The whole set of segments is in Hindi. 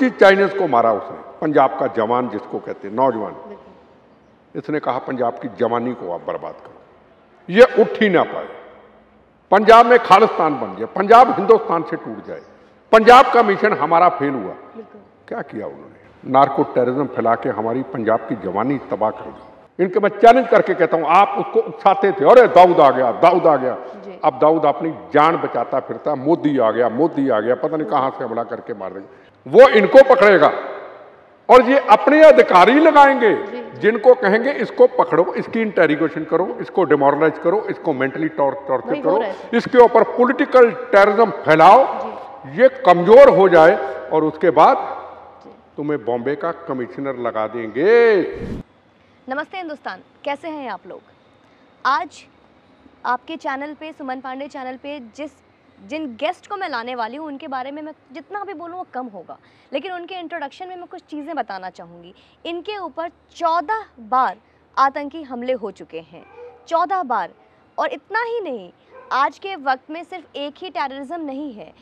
25 चाइनीज को मारा उसने पंजाब का जवान जिसको कहते हैं नौजवान इसने कहा पंजाब की जवानी को आप बर्बाद करो ये उठ ही ना पाए पंजाब में खालिस्तान बन गया पंजाब हिंदुस्तान से टूट जाए पंजाब का मिशन हमारा फेल हुआ क्या किया उन्होंने नार्को टेररिज्म फैला के हमारी पंजाब की जवानी तबाह कर दी इनके मैं चैलेंज करके कहता हूं आप उसको उकसाते थे अरे दाऊद आ गया दाऊद आ गया अब दाऊद अपनी जान बचाता फिरता मोदी आ गया मोदी आ गया पता नहीं कहां से हमला करके मार देंगे वो इनको पकड़ेगा और ये अपने अधिकारी लगाएंगे जिनको कहेंगे इसको पकड़ो इसकी इंटेरिगेशन करो इसको डिमोरलाइज करो इसको मेंटली टॉर्चर करो इसके ऊपर पॉलिटिकल टेररिज्म फैलाओ ये कमजोर हो जाए और उसके बाद तुम्हें बॉम्बे का कमिश्नर लगा देंगे नमस्ते हिंदुस्तान कैसे हैं आप लोग आज आपके चैनल पे सुमन पांडे चैनल पे जिस जिन गेस्ट को मैं लाने वाली हूँ उनके बारे में मैं जितना भी बोलूँ वो कम होगा लेकिन उनके इंट्रोडक्शन में मैं कुछ चीज़ें बताना चाहूँगी इनके ऊपर चौदह बार आतंकी हमले हो चुके हैं चौदह बार और इतना ही नहीं आज के वक्त में सिर्फ एक ही टेररिज्म नहीं है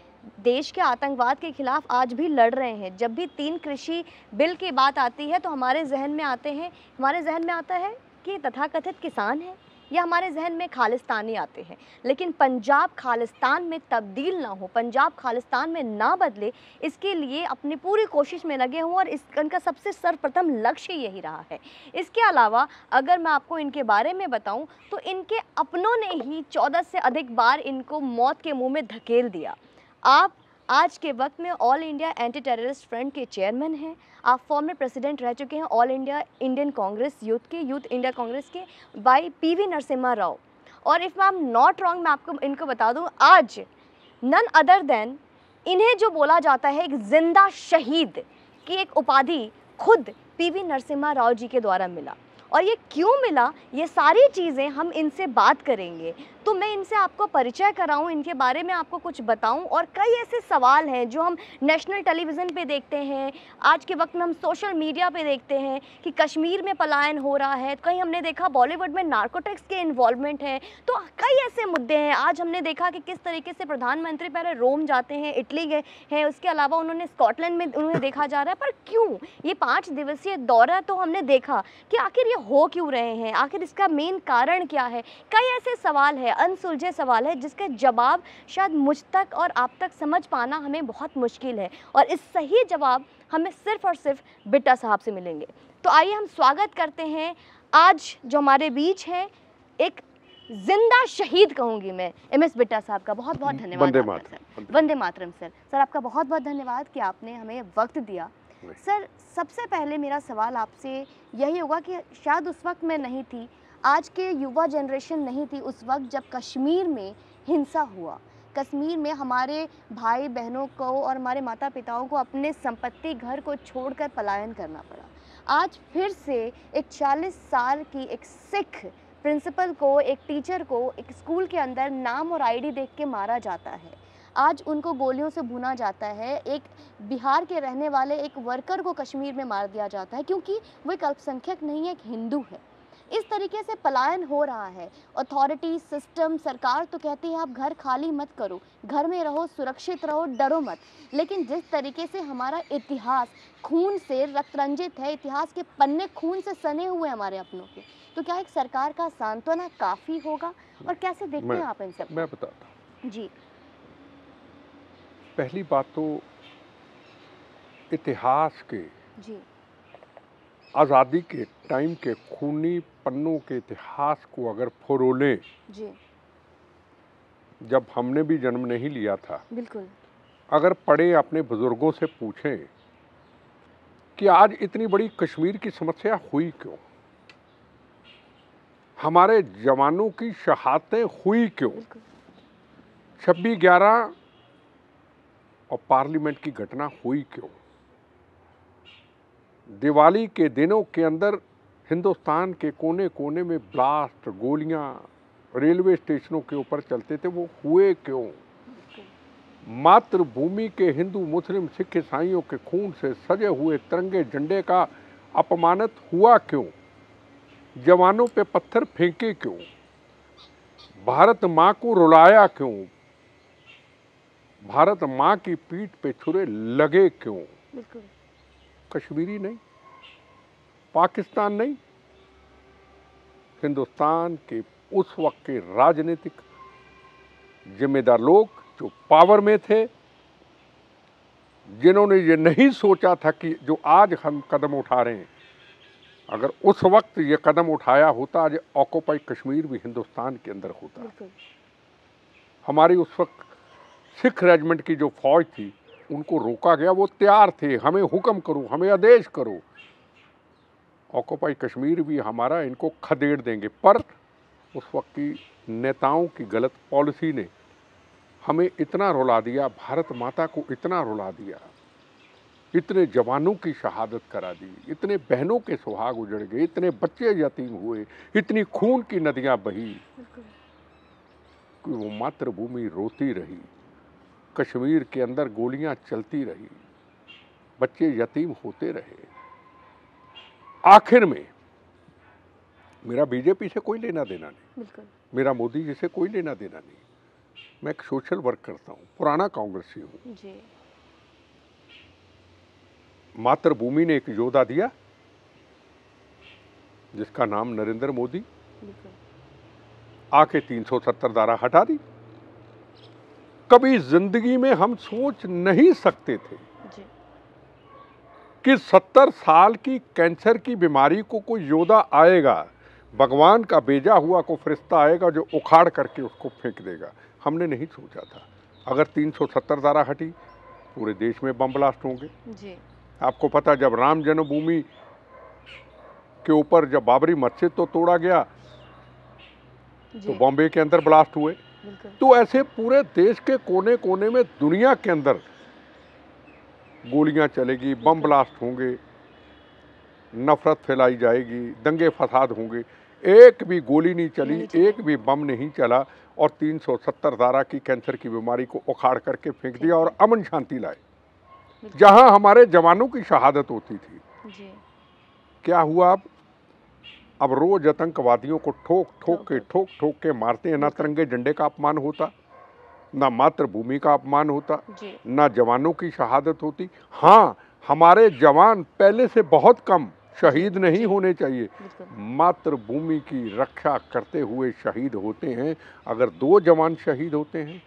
देश के आतंकवाद के खिलाफ आज भी लड़ रहे हैं जब भी तीन कृषि बिल की बात आती है तो हमारे जहन में आते हैं हमारे जहन में आता है कि तथाकथित किसान हैं या हमारे जहन में खालिस्तानी आते हैं लेकिन पंजाब खालिस्तान में तब्दील ना हो पंजाब खालिस्तान में ना बदले इसके लिए अपनी पूरी कोशिश में लगे हों और इस इनका सबसे सर्वप्रथम लक्ष्य यही रहा है इसके अलावा अगर मैं आपको इनके बारे में बताऊं तो इनके अपनों ने ही चौदह से अधिक बार इनको मौत के मुँह में धकेल दिया आप आज के वक्त में all India anti terrorist front के चेयरमैन हैं आप फॉर्मर प्रेसिडेंट रह चुके हैं all India Indian Congress youth के यूथ इंडिया कांग्रेस के बाई पीवी नरसिम्हा राव और इफ़ मैम नॉट रॉन्ग मैं आपको इनको बता दूं आज नन अदर देन इन्हें जो बोला जाता है एक जिंदा शहीद की एक उपाधि खुद वी नरसिम्हा राव जी के द्वारा मिला और ये क्यों मिला ये सारी चीज़ें हम इनसे बात करेंगे तो मैं इनसे आपको परिचय कराऊं इनके बारे में आपको कुछ बताऊं और कई ऐसे सवाल हैं जो हम नेशनल टेलीविज़न पे देखते हैं आज के वक्त में हम सोशल मीडिया पे देखते हैं कि कश्मीर में पलायन हो रहा है तो कहीं हमने देखा बॉलीवुड में नार्कोटिक्स के इन्वॉल्वमेंट है तो कई ऐसे मुद्दे हैं आज हमने देखा कि किस तरीके से प्रधानमंत्री पहले रोम जाते हैं इटली गए हैं उसके अलावा उन्होंने स्कॉटलैंड में उन्हें देखा जा रहा है पर क्यों ये पाँच दिवसीय दौरा तो हमने देखा कि आखिर ये हो क्यों रहे हैं आखिर इसका मेन कारण क्या है कई ऐसे सवाल है अनसुलझे सवाल है जिसके जवाब शायद मुझ तक और आप तक समझ पाना हमें बहुत मुश्किल है और इस सही जवाब हमें सिर्फ और सिर्फ बिट्टा साहब से मिलेंगे तो आइए हम स्वागत करते हैं आज जो हमारे बीच हैं एक जिंदा शहीद कहूंगी मैं एम एस बिट्टा साहब का बहुत बहुत धन्यवाद वंदे मातरम वंदे मातरम सर सर आपका बहुत बहुत धन्यवाद कि आपने हमें वक्त दिया सर सबसे पहले मेरा सवाल आपसे यही होगा कि शायद उस वक्त मैं नहीं थी आज के युवा जनरेशन नहीं थी उस वक्त जब कश्मीर में हिंसा हुआ कश्मीर में हमारे भाई बहनों को और हमारे माता पिताओं को अपने संपत्ति घर को छोड़कर पलायन करना पड़ा आज फिर से एक 40 साल की एक सिख प्रिंसिपल को एक टीचर को एक स्कूल के अंदर नाम और आईडी देख के मारा जाता है आज उनको गोलियों से भुना जाता है एक बिहार के रहने वाले एक वर्कर को कश्मीर में मार दिया जाता है क्योंकि वो एक अल्पसंख्यक नहीं है एक हिंदू है इस तरीके से पलायन हो रहा है अथॉरिटी सिस्टम सरकार तो कहती है आप घर खाली मत करो घर में रहो सुरक्षित रहो डरो मत लेकिन जिस तरीके से हमारा इतिहास खून से रतरंजित है इतिहास के पन्ने खून से सने हुए हमारे अपनों के तो क्या एक सरकार का सांत्वना काफ़ी होगा और कैसे देखते हैं आप इन सब मैं बताता जी पहली बात तो इतिहास के जी आज़ादी के टाइम के खूनी पन्नों के इतिहास को अगर फरोलें जब हमने भी जन्म नहीं लिया था बिल्कुल अगर पढ़े अपने बुजुर्गों से पूछें कि आज इतनी बड़ी कश्मीर की समस्या हुई क्यों हमारे जवानों की शहादतें हुई क्यों छब्बीस ग्यारह और पार्लियामेंट की घटना हुई क्यों दिवाली के दिनों के अंदर हिंदुस्तान के कोने कोने में ब्लास्ट गोलियां रेलवे स्टेशनों के ऊपर चलते थे वो हुए क्यों मातृभूमि के हिंदू मुस्लिम सिख ईसाइयों के खून से सजे हुए तिरंगे झंडे का अपमानित हुआ क्यों जवानों पे पत्थर फेंके क्यों भारत माँ को रुलाया क्यों भारत माँ की पीठ पे छुरे लगे क्यों कश्मीरी नहीं पाकिस्तान नहीं हिंदुस्तान के उस वक्त के राजनीतिक जिम्मेदार लोग जो पावर में थे जिन्होंने ये नहीं सोचा था कि जो आज हम कदम उठा रहे हैं अगर उस वक्त ये कदम उठाया होता आज ऑक्यूपाई कश्मीर भी हिंदुस्तान के अंदर होता हमारी उस वक्त सिख रेजिमेंट की जो फौज थी उनको रोका गया वो तैयार थे हमें हुक्म करो हमें आदेश करो ऑक्यूपाई कश्मीर भी हमारा इनको खदेड़ देंगे पर उस वक्त की नेताओं की गलत पॉलिसी ने हमें इतना रुला दिया भारत माता को इतना रुला दिया इतने जवानों की शहादत करा दी इतने बहनों के सुहाग उजड़ गए इतने बच्चे यतीम हुए इतनी खून की नदियां बही कि वो मातृभूमि रोती रही कश्मीर के अंदर गोलियां चलती रही बच्चे यतीम होते रहे आखिर में मेरा बीजेपी से कोई लेना देना नहीं मेरा मोदी जी से कोई लेना देना नहीं मैं एक सोशल वर्क करता हूँ पुराना कांग्रेसी हूँ मातृभूमि ने एक योद्धा दिया जिसका नाम नरेंद्र मोदी आके 370 धारा हटा दी कभी जिंदगी में हम सोच नहीं सकते थे कि सत्तर साल की कैंसर की बीमारी को कोई योद्धा आएगा भगवान का भेजा हुआ को फरिश्ता आएगा जो उखाड़ करके उसको फेंक देगा हमने नहीं सोचा था अगर 370 धारा हटी पूरे देश में बम ब्लास्ट होंगे जी। आपको पता जब राम जन्मभूमि के ऊपर जब बाबरी मस्जिद तो तोड़ा गया तो बॉम्बे के अंदर ब्लास्ट हुए तो ऐसे पूरे देश के कोने कोने में दुनिया के अंदर गोलियां चलेगी बम ब्लास्ट होंगे नफरत फैलाई जाएगी दंगे फसाद होंगे एक भी गोली नहीं चली नहीं एक भी बम नहीं चला और 370 धारा की कैंसर की बीमारी को उखाड़ करके फेंक दिया और अमन शांति लाए जहां हमारे जवानों की शहादत होती थी क्या हुआ अब अब रोज आतंकवादियों को ठोक ठोक के ठोक ठोक के मारते हैं ना तिरंगे झंडे का अपमान होता ना मातृभूमि का अपमान होता ना जवानों की शहादत होती हाँ हमारे जवान पहले से बहुत कम शहीद नहीं होने चाहिए मातृभूमि की रक्षा करते हुए शहीद होते हैं अगर दो जवान शहीद होते हैं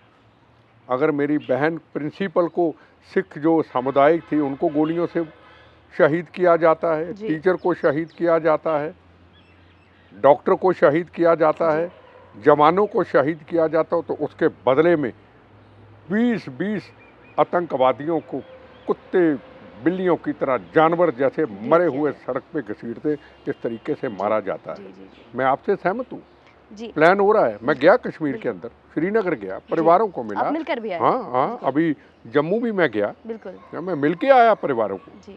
अगर मेरी बहन प्रिंसिपल को सिख जो सामुदायिक थी उनको गोलियों से शहीद किया जाता है टीचर को शहीद किया जाता है डॉक्टर को शहीद किया जाता है जवानों को शहीद किया जाता हो तो उसके बदले में 20-20 आतंकवादियों को कुत्ते बिल्लियों की तरह जानवर जैसे मरे हुए सड़क पे घसीटते इस तरीके से मारा जाता है मैं आपसे सहमत हूँ प्लान हो रहा है मैं गया कश्मीर के अंदर श्रीनगर गया परिवारों को मिला मिलकर भी आया हाँ हाँ अभी जम्मू भी मैं गया बिल्कुल मैं मिलके आया परिवारों को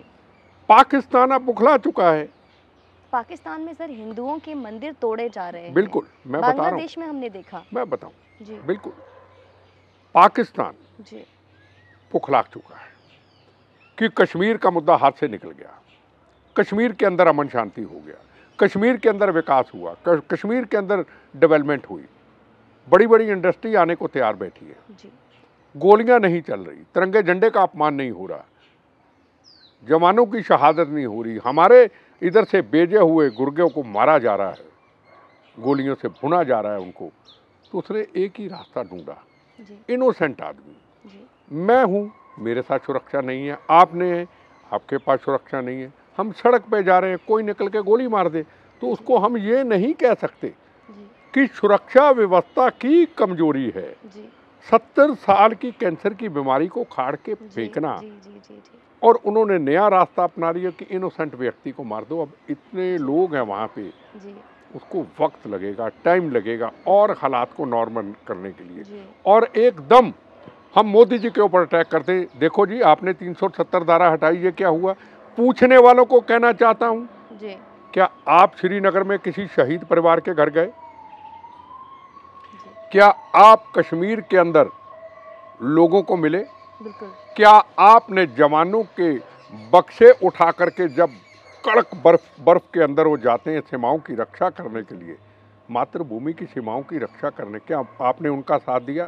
पाकिस्तान अब बुखला चुका है पाकिस्तान में सर हिंदुओं के मंदिर तोड़े जा रहे हैं बिल्कुल मैं बांग्लादेश में हमने देखा मैं बताऊं जी बिल्कुल पाकिस्तान जी पुखलाक चुका है कि कश्मीर का मुद्दा हाथ से निकल गया कश्मीर के अंदर अमन शांति हो गया कश्मीर के अंदर विकास हुआ कश्मीर के अंदर डेवलपमेंट हुई बड़ी बड़ी इंडस्ट्री आने को तैयार बैठी है गोलियां नहीं चल रही तिरंगे झंडे का अपमान नहीं हो रहा जवानों की शहादत नहीं हो रही हमारे इधर से बेजे हुए गुर्गों को मारा जा रहा है गोलियों से भुना जा रहा है उनको तो उसने एक ही रास्ता ढूंढा इनोसेंट आदमी मैं हूँ मेरे साथ सुरक्षा नहीं है आपने है आपके पास सुरक्षा नहीं है हम सड़क पे जा रहे हैं कोई निकल के गोली मार दे तो उसको हम ये नहीं कह सकते कि सुरक्षा व्यवस्था की कमजोरी है सत्तर साल की कैंसर की बीमारी को खाड़ के फेंकना और उन्होंने नया रास्ता अपना लिया कि इनोसेंट व्यक्ति को मार दो अब इतने लोग हैं वहाँ पे जी। उसको वक्त लगेगा टाइम लगेगा और हालात को नॉर्मल करने के लिए और एकदम हम मोदी जी के ऊपर अटैक करते देखो जी आपने 370 धारा हटाई ये क्या हुआ पूछने वालों को कहना चाहता हूँ क्या आप श्रीनगर में किसी शहीद परिवार के घर गए क्या आप कश्मीर के अंदर लोगों को मिले क्या आपने जवानों के बक्से उठा करके जब कड़क बर्फ बर्फ के अंदर वो जाते हैं सीमाओं की रक्षा करने के लिए मातृभूमि की सीमाओं की रक्षा करने के आप, आपने उनका साथ दिया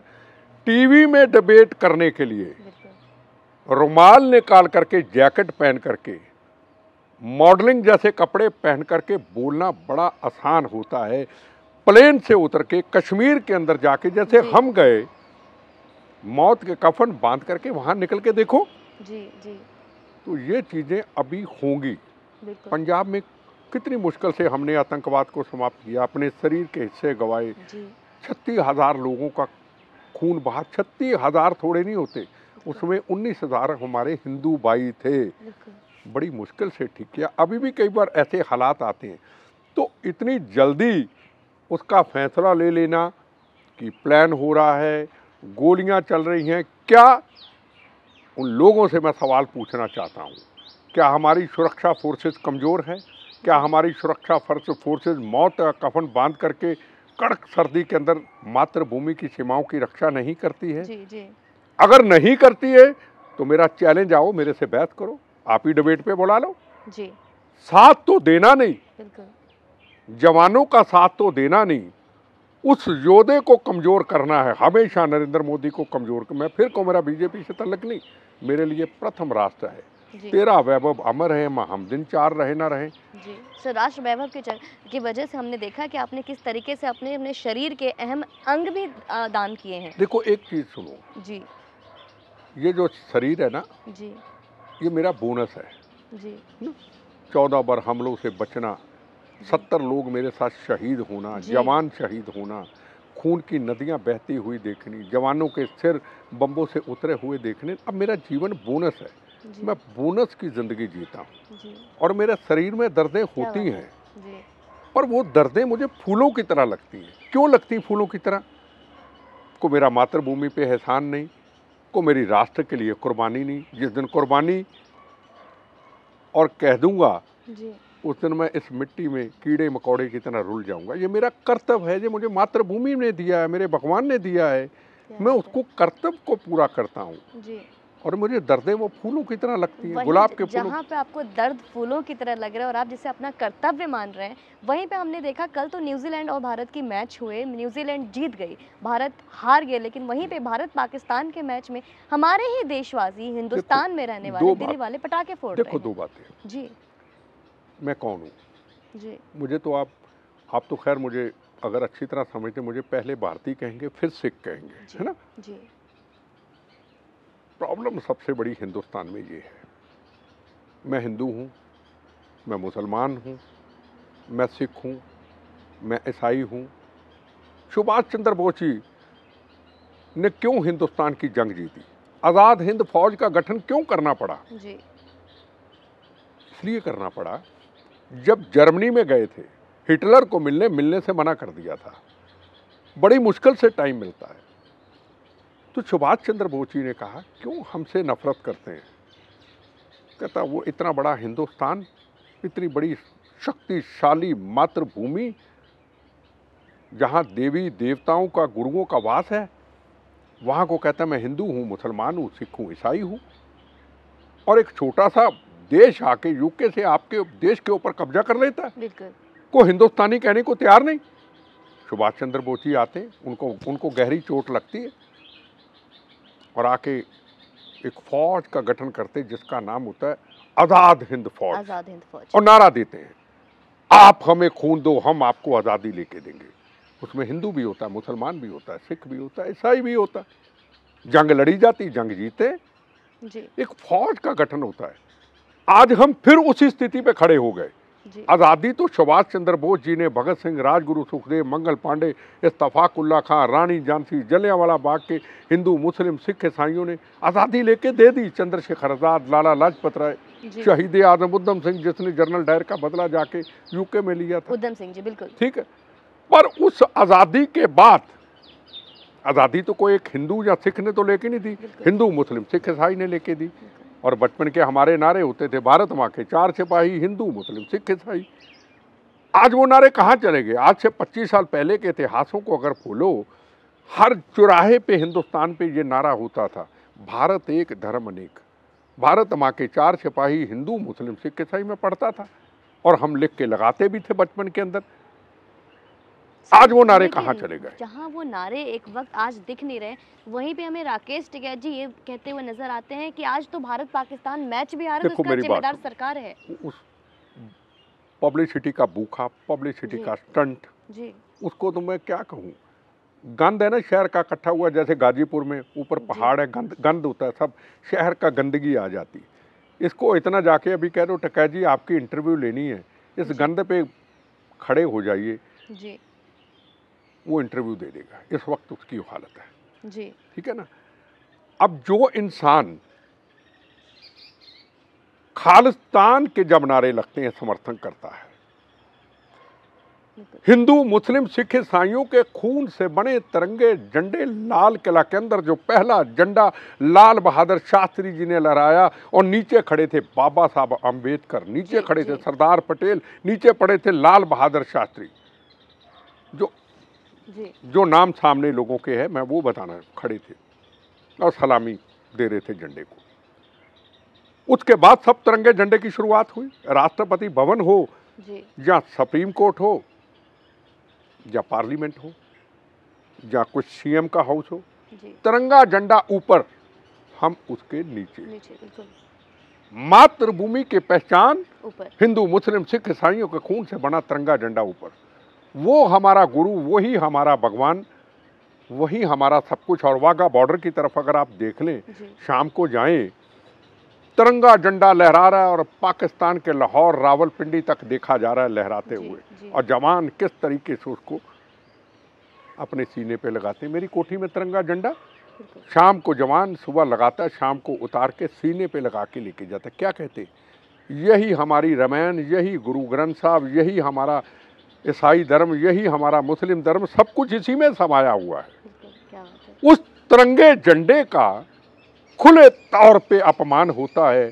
टीवी में डिबेट करने के लिए रुमाल निकाल करके जैकेट पहन करके मॉडलिंग जैसे कपड़े पहन करके बोलना बड़ा आसान होता है प्लेन से उतर के कश्मीर के अंदर जाके जैसे हम गए मौत के कफन बांध करके वहाँ निकल के देखो जी जी तो ये चीज़ें अभी होंगी पंजाब में कितनी मुश्किल से हमने आतंकवाद को समाप्त किया अपने शरीर के हिस्से गवाए छत्तीस हज़ार लोगों का खून बहा छत्तीस हज़ार थोड़े नहीं होते उसमें उन्नीस हज़ार हमारे हिंदू भाई थे बड़ी मुश्किल से ठीक किया अभी भी कई बार ऐसे हालात आते हैं तो इतनी जल्दी उसका फैसला ले लेना कि प्लान हो रहा है गोलियां चल रही हैं क्या उन लोगों से मैं सवाल पूछना चाहता हूं क्या हमारी सुरक्षा फोर्सेस कमज़ोर हैं क्या हमारी सुरक्षा फोर्सेस मौत का कफन बांध करके कड़क सर्दी के अंदर मातृभूमि की सीमाओं की रक्षा नहीं करती है जी, जी। अगर नहीं करती है तो मेरा चैलेंज आओ मेरे से बहस करो आप ही डिबेट पे बुला लो जी साथ तो देना नहीं जवानों का साथ तो देना नहीं उस योदे को कमज़ोर करना है हमेशा नरेंद्र मोदी को कमज़ोर कर मैं फिर कहूँ मेरा बीजेपी से तलक नहीं मेरे लिए प्रथम रास्ता है तेरा वैभव अमर है माँ हम दिन चार रहे ना रहे जी सर राष्ट्र वैभव के चर, की वजह से हमने देखा कि आपने किस तरीके से अपने अपने शरीर के अहम अंग भी दान किए हैं देखो एक चीज़ सुनो जी ये जो शरीर है ना जी ये मेरा बोनस है जी चौदह बार हमलों से बचना सत्तर लोग मेरे साथ शहीद होना जवान शहीद होना खून की नदियां बहती हुई देखनी जवानों के सिर बम्बों से उतरे हुए देखने अब मेरा जीवन बोनस है मैं बोनस की ज़िंदगी जीता हूँ और मेरे शरीर में दर्दें होती हैं पर वो दर्दें मुझे फूलों की तरह लगती हैं क्यों लगती फूलों की तरह को मेरा मातृभूमि पे एहसान नहीं को मेरी राष्ट्र के लिए कुर्बानी नहीं जिस दिन कुर्बानी और कह दूंगा उस दिन मैं इस मिट्टी में कीड़े मकोड़े की तरह रुल जाऊंगा ये मेरा कर्तव्य है ये मुझे मातृभूमि ने दिया है मेरे भगवान ने दिया है मैं उसको कर्तव्य को पूरा करता हूँ और मुझे दर्दें वो फूलों की तरह लगती है गुलाब के फूलों जहाँ पे आपको दर्द फूलों की तरह लग रहा है और आप जिसे अपना कर्तव्य मान रहे हैं वहीं पे हमने देखा कल तो न्यूजीलैंड और भारत की मैच हुए न्यूजीलैंड जीत गई भारत हार गए लेकिन वहीं पे भारत पाकिस्तान के मैच में हमारे ही देशवासी हिंदुस्तान में रहने वाले दिल्ली वाले पटाखे फोड़ देखो दो बातें जी मैं कौन हूँ मुझे तो आप आप तो खैर मुझे अगर अच्छी तरह समझते मुझे पहले भारतीय कहेंगे फिर सिख कहेंगे है ना प्रॉब्लम सबसे बड़ी हिंदुस्तान में ये है मैं हिंदू हूँ मैं मुसलमान हूँ मैं सिख हूँ मैं ईसाई हूँ सुभाष चंद्र बोस जी ने क्यों हिंदुस्तान की जंग जीती आज़ाद हिंद फौज का गठन क्यों करना पड़ा इसलिए करना पड़ा जब जर्मनी में गए थे हिटलर को मिलने मिलने से मना कर दिया था बड़ी मुश्किल से टाइम मिलता है तो सुभाष चंद्र बोस जी ने कहा क्यों हमसे नफरत करते हैं कहता वो इतना बड़ा हिंदुस्तान इतनी बड़ी शक्तिशाली मातृभूमि जहाँ देवी देवताओं का गुरुओं का वास है वहाँ को कहता मैं हिंदू हूँ मुसलमान हूँ सिख हूँ ईसाई हूँ और एक छोटा सा देश आके यूके से आपके देश के ऊपर कब्जा कर लेता है को हिंदुस्तानी कहने को तैयार नहीं सुभाष चंद्र बोस जी आते उनको उनको गहरी चोट लगती है और आके एक फौज का गठन करते जिसका नाम होता है आज़ाद हिंद फौज आज़ाद हिंद फौज और नारा देते हैं आप हमें खून दो हम आपको आज़ादी लेके देंगे उसमें हिंदू भी होता है मुसलमान भी होता है सिख भी होता है ईसाई भी होता है जंग लड़ी जाती जंग जीते जी। एक फौज का गठन होता है आज हम फिर उसी स्थिति पे खड़े हो गए आज़ादी तो सुभाष चंद्र बोस जी ने भगत सिंह राजगुरु सुखदेव मंगल पांडे इस्तफाकुल्ला खां रानी झांसी जलियावाला बाग के हिंदू मुस्लिम सिख ईसाइयों ने आज़ादी लेके दे दी चंद्रशेखर आज़ाद लाला लाजपत राय शहीद आजम उधम सिंह जिसने जनरल डायर का बदला जाके यूके में लिया था उधम सिंह जी बिल्कुल ठीक है पर उस आज़ादी के बाद आज़ादी तो कोई एक हिंदू या सिख ने तो लेके नहीं दी हिंदू मुस्लिम सिख ईसाई ने लेके दी और बचपन के हमारे नारे होते थे भारत माँ के चार सिपाही हिंदू मुस्लिम सिख ईसाई आज वो नारे कहाँ चले गए आज से 25 साल पहले के इतिहासों को अगर खोलो हर चौराहे पे हिंदुस्तान पे ये नारा होता था भारत एक धर्म अनेक भारत माँ के चार सिपाही हिंदू मुस्लिम सिख ईसाई में पढ़ता था और हम लिख के लगाते भी थे बचपन के अंदर आज वो नारे कहाँ चले गए जहाँ वो नारे एक वक्त आज दिख नहीं रहे वहीं पे हमें राकेश टिकैत जी ये कहते हुए नजर आते हैं कि आज तो भारत पाकिस्तान मैच भी हारा तो जिम्मेदार सरकार है उस पब्लिसिटी का भूखा पब्लिसिटी का स्टंट जी उसको तो मैं क्या कहूँ गंद है ना शहर का इकट्ठा हुआ जैसे गाजीपुर में ऊपर पहाड़ है गंद गंद होता है सब शहर का गंदगी आ जाती इसको इतना जाके अभी कह दो टका जी आपकी इंटरव्यू लेनी है इस गंद पे खड़े हो जाइए वो इंटरव्यू दे देगा इस वक्त उसकी हालत है जी ठीक है ना अब जो इंसान खालिस्तान के जब नारे लगते हैं समर्थन करता है हिंदू मुस्लिम सिख ईसाइयों के खून से बने तिरंगे झंडे लाल किला के अंदर जो पहला झंडा लाल बहादुर शास्त्री जी ने लहराया और नीचे खड़े थे बाबा साहब अंबेडकर नीचे खड़े थे सरदार पटेल नीचे पड़े थे लाल बहादुर शास्त्री जो जो नाम सामने लोगों के हैं मैं वो बताना खड़े थे और सलामी दे रहे थे झंडे को उसके बाद सब तिरंगे झंडे की शुरुआत हुई राष्ट्रपति भवन हो या सुप्रीम कोर्ट हो या पार्लियामेंट हो या कुछ सीएम का हाउस हो तिरंगा झंडा ऊपर हम उसके नीचे, नीचे मातृभूमि के पहचान हिंदू मुस्लिम सिख ईसाइयों के खून से बना तिरंगा झंडा ऊपर वो हमारा गुरु वही हमारा भगवान वही हमारा सब कुछ और वाघा बॉर्डर की तरफ अगर आप देख लें शाम को जाएं तिरंगा झंडा लहरा रहा है और पाकिस्तान के लाहौर रावलपिंडी तक देखा जा रहा है लहराते हुए जी। और जवान किस तरीके से उसको अपने सीने पे लगाते हैं मेरी कोठी में तिरंगा झंडा शाम को जवान सुबह लगाता है शाम को उतार के सीने पे लगा के लेके जाता क्या कहते यही हमारी रामायण यही गुरु ग्रंथ साहब यही हमारा ईसाई धर्म यही हमारा मुस्लिम धर्म सब कुछ इसी में समाया हुआ है उस तिरंगे झंडे का खुले तौर पे अपमान होता है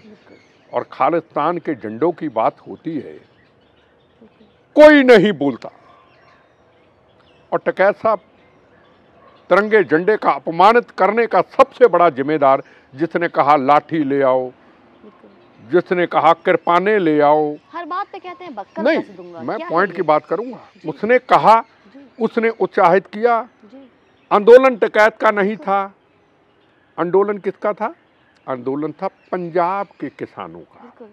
और खालिस्तान के झंडों की बात होती है कोई नहीं बोलता और टकैत साहब तिरंगे झंडे का अपमानित करने का सबसे बड़ा जिम्मेदार जिसने कहा लाठी ले आओ जिसने कहा कृपाने ले आओ हर बात पे कहते हैं बक्कर नहीं दूंगा। मैं पॉइंट की बात करूंगा उसने कहा उसने उत्साहित किया आंदोलन टिकैत का नहीं था आंदोलन किसका था आंदोलन था पंजाब के किसानों का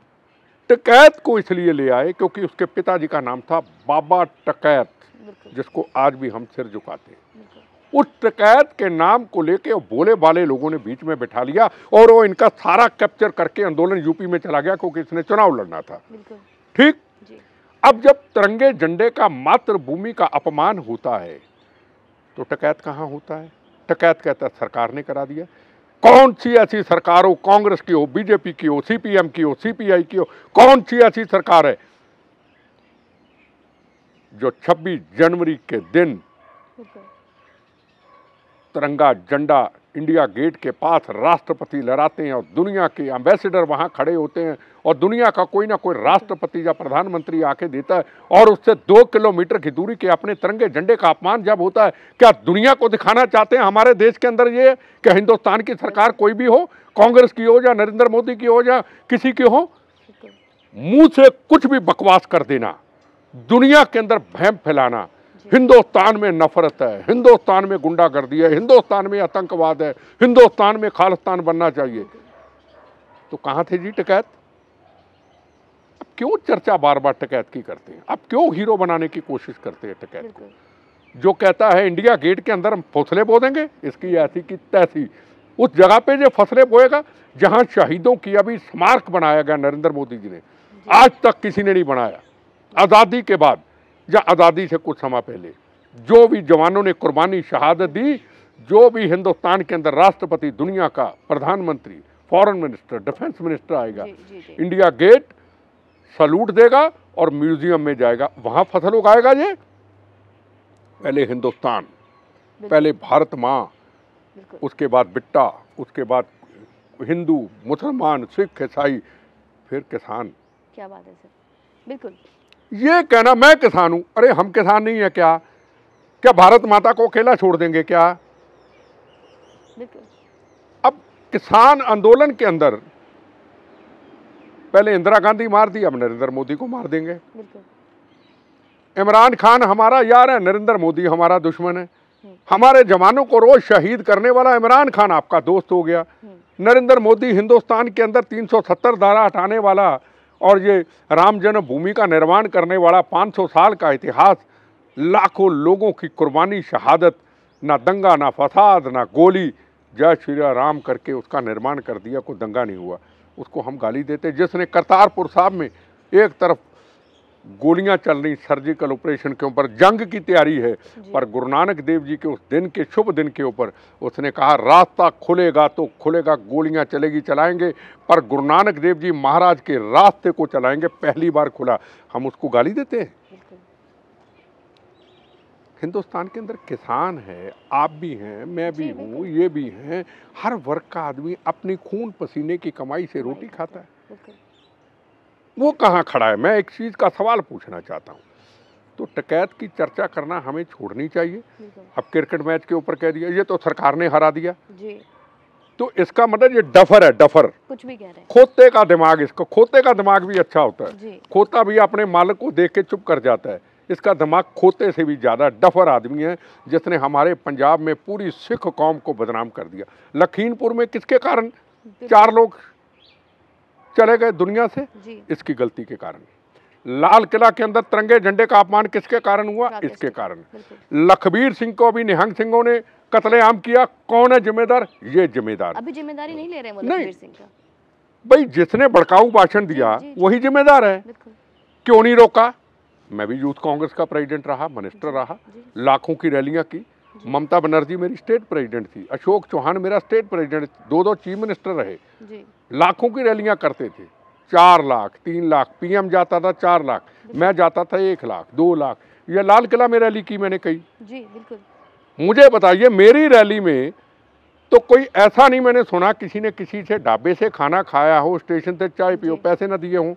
टकैत को इसलिए ले आए क्योंकि उसके पिताजी का नाम था बाबा टकैत जिसको आज भी हम सिर झुकाते हैं उस शिकायत के नाम को लेके बोले वाले लोगों ने बीच में बैठा लिया और वो इनका सारा कैप्चर करके आंदोलन यूपी में चला गया क्योंकि इसने चुनाव लड़ना था ठीक अब जब तिरंगे झंडे का मातृभूमि का अपमान होता है तो टकैत कहाँ होता है टकैत कहता है सरकार ने करा दिया कौन सी ऐसी सरकार हो कांग्रेस की हो बीजेपी की हो सीपीएम की हो सीपीआई की हो कौन सी ऐसी सरकार है जो 26 जनवरी के दिन तिरंगा झंडा इंडिया गेट के पास राष्ट्रपति लहराते हैं और दुनिया के एम्बेसडर वहाँ खड़े होते हैं और दुनिया का कोई ना कोई राष्ट्रपति या प्रधानमंत्री आके देता है और उससे दो किलोमीटर की दूरी के अपने तिरंगे झंडे का अपमान जब होता है क्या दुनिया को दिखाना चाहते हैं हमारे देश के अंदर ये कि हिंदुस्तान की सरकार कोई भी हो कांग्रेस की हो या नरेंद्र मोदी की हो या किसी की हो मुंह से कुछ भी बकवास कर देना दुनिया के अंदर भय फैलाना हिंदुस्तान में नफरत है हिंदुस्तान में गुंडागर्दी है हिंदुस्तान में आतंकवाद है हिंदुस्तान में खालिस्तान बनना चाहिए तो कहाँ थे जी टिकैत अब क्यों चर्चा बार बार टिकैत की करते हैं अब क्यों हीरो बनाने की कोशिश करते हैं टिकैत को जो कहता है इंडिया गेट के अंदर हम फसले बो देंगे इसकी ऐसी की तैसी उस जगह पे जो फसले बोएगा जहां शहीदों की अभी स्मारक बनाया गया नरेंद्र मोदी जी ने आज तक किसी ने नहीं बनाया आज़ादी के बाद या आज़ादी से कुछ समय पहले जो भी जवानों ने कुर्बानी शहादत दी जो भी हिंदुस्तान के अंदर राष्ट्रपति दुनिया का प्रधानमंत्री फॉरेन मिनिस्टर डिफेंस मिनिस्टर आएगा जी, जी, इंडिया गेट सलूट देगा और म्यूजियम में जाएगा वहाँ फसल उगाएगा ये पहले हिंदुस्तान पहले भारत माँ उसके बाद बिट्टा उसके बाद हिंदू मुसलमान सिख ईसाई फिर किसान क्या बात है सर बिल्कुल ये कहना मैं किसान हूँ अरे हम किसान नहीं है क्या क्या भारत माता को अकेला छोड़ देंगे क्या अब किसान आंदोलन के अंदर पहले इंदिरा गांधी मार दी अब नरेंद्र मोदी को मार देंगे इमरान खान हमारा यार है नरेंद्र मोदी हमारा दुश्मन है हम्म। हमारे जवानों को रोज शहीद करने वाला इमरान खान आपका दोस्त हो गया हम्म। नरेंद्र मोदी हिंदुस्तान के अंदर 370 धारा हटाने वाला और ये राम जन्मभूमि का निर्माण करने वाला 500 साल का इतिहास लाखों लोगों की कुर्बानी शहादत ना दंगा ना फसाद ना गोली जय श्री राम करके उसका निर्माण कर दिया कोई दंगा नहीं हुआ उसको हम गाली देते जिसने करतारपुर साहब में एक तरफ गोलियां चल रही सर्जिकल ऑपरेशन के ऊपर जंग की तैयारी है पर गुरु नानक देव जी के उस दिन के शुभ दिन के ऊपर उसने कहा रास्ता खुलेगा तो खुलेगा गोलियां चलेगी चलाएंगे पर गुरु नानक देव जी महाराज के रास्ते को चलाएंगे पहली बार खुला हम उसको गाली देते हैं हिंदुस्तान के अंदर किसान है आप भी हैं मैं भी हूँ ये भी हैं हर वर्ग का आदमी अपनी खून पसीने की कमाई से रोटी खाता है वो कहाँ खड़ा है मैं एक चीज़ का सवाल पूछना चाहता हूँ तो टकैत की चर्चा करना हमें छोड़नी चाहिए अब क्रिकेट मैच के ऊपर कह दिया ये तो सरकार ने हरा दिया जी तो इसका मतलब ये डफर है डफर कुछ भी कह रहे हैं खोते का दिमाग इसको खोते का दिमाग भी अच्छा होता है खोता भी अपने मालिक को देख के चुप कर जाता है इसका दिमाग खोते से भी ज़्यादा डफर आदमी है जिसने हमारे पंजाब में पूरी सिख कौम को बदनाम कर दिया लखीमपुर में किसके कारण चार लोग चले गए दुनिया से इसकी गलती के कारण लाल किला के अंदर तिरंगे झंडे का अपमान किसके कारण हुआ इसके कारण लखबीर सिंह को भी निहंग सिंहों ने कतलेआम किया कौन है जिम्मेदार ये जिम्मेदार अभी जिम्मेदारी नहीं ले रहे हैं नहीं सिंह का भाई जिसने भड़काऊ भाषण दिया वही जिम्मेदार है क्यों नहीं रोका मैं भी यूथ कांग्रेस का प्रेसिडेंट रहा मिनिस्टर रहा लाखों की रैलियां की ममता बनर्जी मेरी स्टेट प्रेसिडेंट थी अशोक चौहान मेरा स्टेट प्रेसिडेंट दो दो चीफ मिनिस्टर रहे लाखों की रैलियां करते थे चार लाख तीन लाख पीएम जाता था चार लाख मैं जाता था एक लाख दो लाख यह लाल किला में रैली की मैंने कही जी बिल्कुल मुझे बताइए मेरी रैली में तो कोई ऐसा नहीं मैंने सुना किसी ने किसी से ढाबे से खाना खाया हो स्टेशन से चाय पियो पैसे ना दिए हों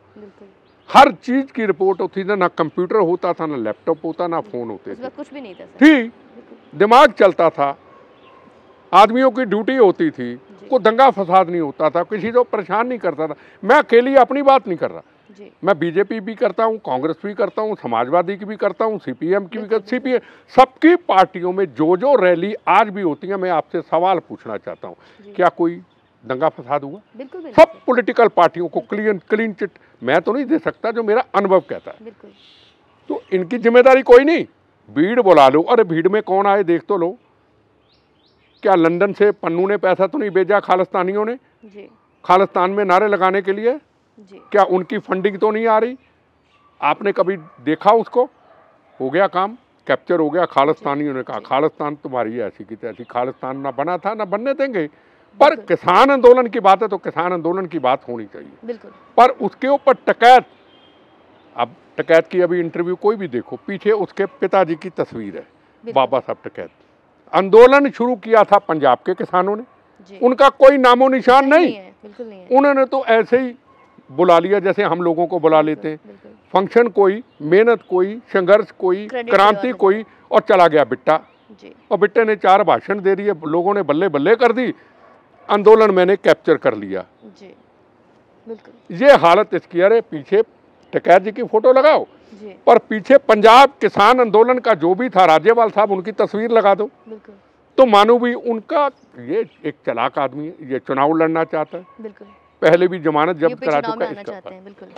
हर चीज की रिपोर्ट होती थी ना कंप्यूटर होता था ना लैपटॉप होता ना फोन होते थे कुछ भी नहीं था थी दिमाग चलता था आदमियों की ड्यूटी होती थी को दंगा फसाद नहीं होता था किसी को परेशान नहीं करता था मैं अकेली अपनी बात नहीं कर रहा मैं बीजेपी भी करता हूँ कांग्रेस भी करता हूँ समाजवादी की भी करता हूँ सीपीएम की भी करता सीपीएम सबकी पार्टियों में जो जो रैली आज भी होती है मैं आपसे सवाल पूछना चाहता हूँ क्या कोई दंगा फसाद हुआ बिल्कुल, बिल्कुल, सब पॉलिटिकल पार्टियों को क्लीन क्लीन चिट मैं तो नहीं दे सकता जो मेरा अनुभव कहता है तो इनकी जिम्मेदारी कोई नहीं भीड़ बुला लो अरे भीड़ में कौन आए देख तो लो क्या लंदन से पन्नू ने पैसा तो नहीं भेजा खालिस्तानियों ने जी। खालिस्तान में नारे लगाने के लिए जी। क्या उनकी फंडिंग तो नहीं आ रही आपने कभी देखा उसको हो गया काम कैप्चर हो गया खालिस्तानियों ने कहा खालिस्तान तुम्हारी ऐसी की तैसी खालिस्तान ना बना था ना बनने देंगे पर किसान आंदोलन की बात है तो किसान आंदोलन की बात होनी चाहिए पर उसके ऊपर टकैत अब टकैत की अभी इंटरव्यू कोई भी देखो पीछे उसके पिताजी की तस्वीर है बाबा साहब टकैत आंदोलन शुरू किया था पंजाब के किसानों ने उनका कोई नामो निशान नहीं, नहीं, नहीं उन्होंने तो ऐसे ही बुला लिया जैसे हम लोगों को बुला लेते हैं फंक्शन कोई मेहनत कोई संघर्ष कोई क्रांति कोई और चला गया बिट्टा और बिट्टे ने चार भाषण दे दिए लोगों ने बल्ले बल्ले कर दी आंदोलन मैंने कैप्चर कर लिया जी बिल्कुल ये हालत इसकी अरे पीछे टकैर जी की फोटो लगाओ पर पीछे पंजाब किसान आंदोलन का जो भी था राज्यपाल साहब उनकी तस्वीर लगा दो तो मानो भी उनका ये एक चलाक आदमी है ये चुनाव लड़ना चाहता है बिल्कुल पहले भी जमानत जब्त करा चुका है चाहते हैं बिल्कुल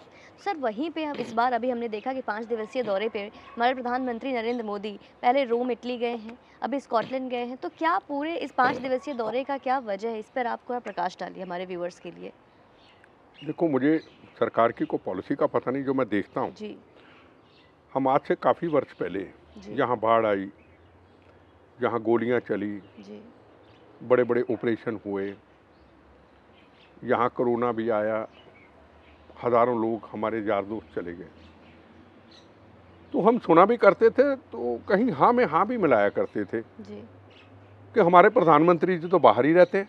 सर वहीं पे अब इस बार अभी हमने देखा कि पाँच दिवसीय दौरे पे हमारे प्रधानमंत्री नरेंद्र मोदी पहले रोम इटली गए हैं अभी स्कॉटलैंड गए हैं तो क्या पूरे इस पाँच दिवसीय दौरे का क्या वजह है इस पर आप प्रकाश डालिए हमारे व्यूवर्स के लिए देखो मुझे सरकार की को पॉलिसी का पता नहीं जो मैं देखता हूँ जी हम आज से काफ़ी वर्ष पहले जहाँ बाढ़ आई जहाँ गोलियाँ चली जी बड़े बड़े ऑपरेशन हुए यहाँ कोरोना भी आया हज़ारों लोग हमारे यार दोस्त चले गए तो हम सुना भी करते थे तो कहीं हाँ में हाँ भी मिलाया करते थे जी। कि हमारे प्रधानमंत्री जी तो बाहर ही रहते हैं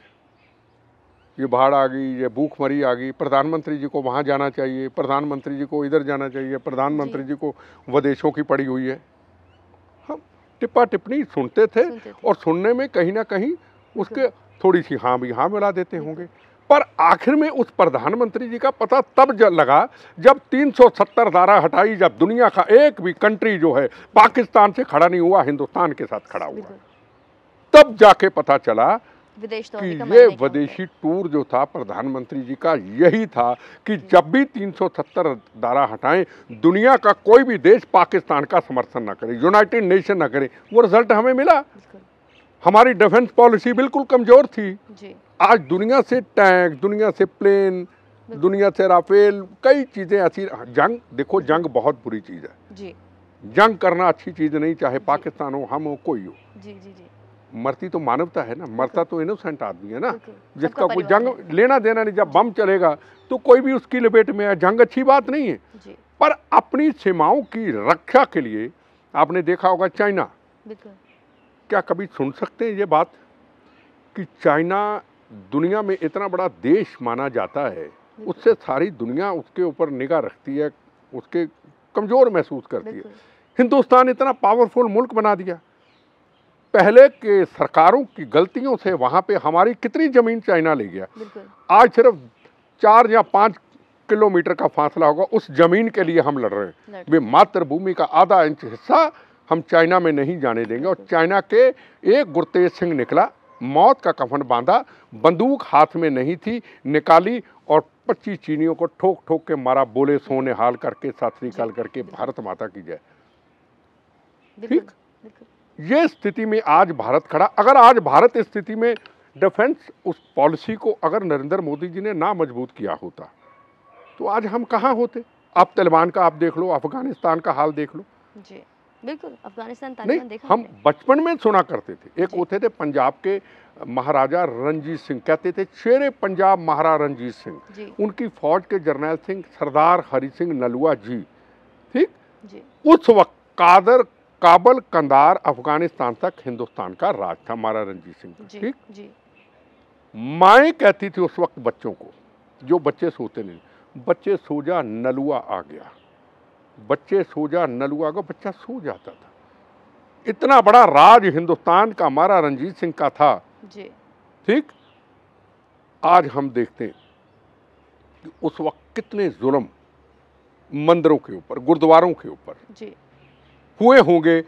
ये बाढ़ आ गई ये भूखमरी आ गई प्रधानमंत्री जी को वहाँ जाना चाहिए प्रधानमंत्री जी को इधर जाना चाहिए प्रधानमंत्री जी।, जी को विदेशों की पड़ी हुई है हम टिप्पा टिप्पणी सुनते सुनते थे और सुनने में कहीं ना कहीं उसके हाँ। थोड़ी सी हाँ भी हाँ मिला देते होंगे पर आखिर में उस प्रधानमंत्री जी का पता तब जब लगा जब 370 धारा हटाई जब दुनिया का एक भी कंट्री जो है पाकिस्तान से खड़ा नहीं हुआ हिंदुस्तान के साथ खड़ा हुआ तब जाके पता चला विदेश कि ये विदेशी टूर जो था प्रधानमंत्री जी का यही था कि जब भी 370 धारा हटाएं दुनिया का कोई भी देश पाकिस्तान का समर्थन ना करे यूनाइटेड नेशन ना करे वो रिजल्ट हमें मिला हमारी डिफेंस पॉलिसी बिल्कुल कमज़ोर थी जी। आज दुनिया से टैंक दुनिया से प्लेन दुनिया से राफेल कई चीज़ें ऐसी जंग देखो जंग बहुत बुरी चीज़ है जी। जंग करना अच्छी चीज़ नहीं चाहे पाकिस्तान हो हम हो कोई हो जी, जी, जी। मरती तो मानवता है ना मरता तो इनोसेंट आदमी है ना जिसका कोई जंग लेना देना नहीं जब बम चलेगा तो कोई भी उसकी लपेट में है जंग अच्छी बात नहीं है पर अपनी सीमाओं की रक्षा के लिए आपने देखा होगा चाइना क्या कभी सुन सकते हैं ये बात कि चाइना दुनिया में इतना बड़ा देश माना जाता है उससे सारी दुनिया उसके ऊपर निगाह रखती है उसके कमज़ोर महसूस करती है हिंदुस्तान इतना पावरफुल मुल्क बना दिया पहले के सरकारों की गलतियों से वहाँ पे हमारी कितनी ज़मीन चाइना ले गया आज सिर्फ चार या पाँच किलोमीटर का फासला होगा उस ज़मीन के लिए हम लड़ रहे हैं वे मातृभूमि का आधा इंच हिस्सा हम चाइना में नहीं जाने देंगे और चाइना के एक गुरतेज सिंह निकला मौत का कफन बांधा बंदूक हाथ में नहीं थी निकाली और पच्चीस चीनियों को ठोक ठोक के मारा बोले सोने हाल करके सात श्रीकाल करके भारत माता की जय ठीक ये स्थिति में आज भारत खड़ा अगर आज भारत स्थिति में डिफेंस उस पॉलिसी को अगर नरेंद्र मोदी जी ने ना मजबूत किया होता तो आज हम कहाँ होते आप तालिबान का आप देख लो अफगानिस्तान का हाल देख लो जी बिल्कुल अफगानिस्तान तालिबान देखा हम बचपन में सुना करते थे एक होते थे पंजाब के महाराजा रंजीत सिंह कहते थे शेरे पंजाब महाराज रंजीत सिंह उनकी फौज के जर्नैल सिंह सरदार हरि सिंह नलुआ जी ठीक उस वक्त कादर काबल कंदार अफगानिस्तान तक हिंदुस्तान का राज था महाराज रंजीत सिंह ठीक माए कहती थी उस वक्त बच्चों को जो बच्चे सोते नहीं बच्चे सोजा नलुआ आ गया बच्चे सो जा नलुआ लुआ बच्चा सो जाता था इतना बड़ा राज हिंदुस्तान का हमारा रंजीत सिंह का था ठीक आज हम देखते हैं कि उस वक्त कितने जुल्म मंदिरों के ऊपर गुरुद्वारों के ऊपर हुए होंगे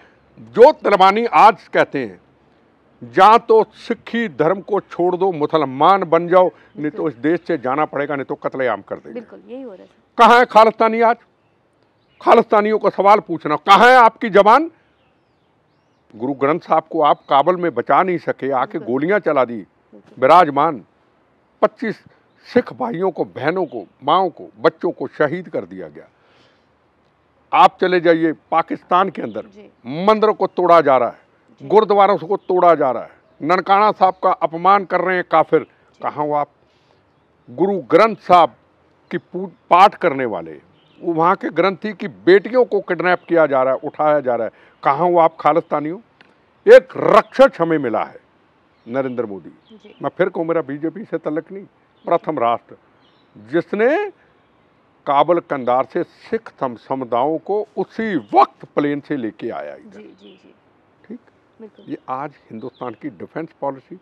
जो तलबानी आज कहते हैं या तो सिखी धर्म को छोड़ दो मुसलमान बन जाओ नहीं तो इस देश से जाना पड़ेगा नहीं तो कतलेआम कर देंगे बिल्कुल यही हो रहा है कहाँ है खालिस्तानी आज खालिस्तानियों का सवाल पूछना कहाँ है आपकी जबान गुरु ग्रंथ साहब को आप काबल में बचा नहीं सके आके गोलियां चला दी विराजमान 25 सिख भाइयों को बहनों को माओ को बच्चों को शहीद कर दिया गया आप चले जाइए पाकिस्तान के अंदर मंदिरों को तोड़ा जा रहा है गुरुद्वारों को तोड़ा जा रहा है ननकाना साहब का अपमान कर रहे हैं काफिर कहाँ हो आप गुरु ग्रंथ साहब की पाठ करने वाले वहाँ के ग्रंथी की बेटियों को किडनैप किया जा रहा है उठाया जा रहा है कहाँ हो आप खालिस्तानी हो एक रक्षक हमें मिला है नरेंद्र मोदी मैं फिर कहूँ मेरा बीजेपी से तलक नहीं प्रथम राष्ट्र जिसने काबल कंदार से सिख समुदायों को उसी वक्त प्लेन से लेके आया इधर ठीक ये आज हिंदुस्तान की डिफेंस पॉलिसी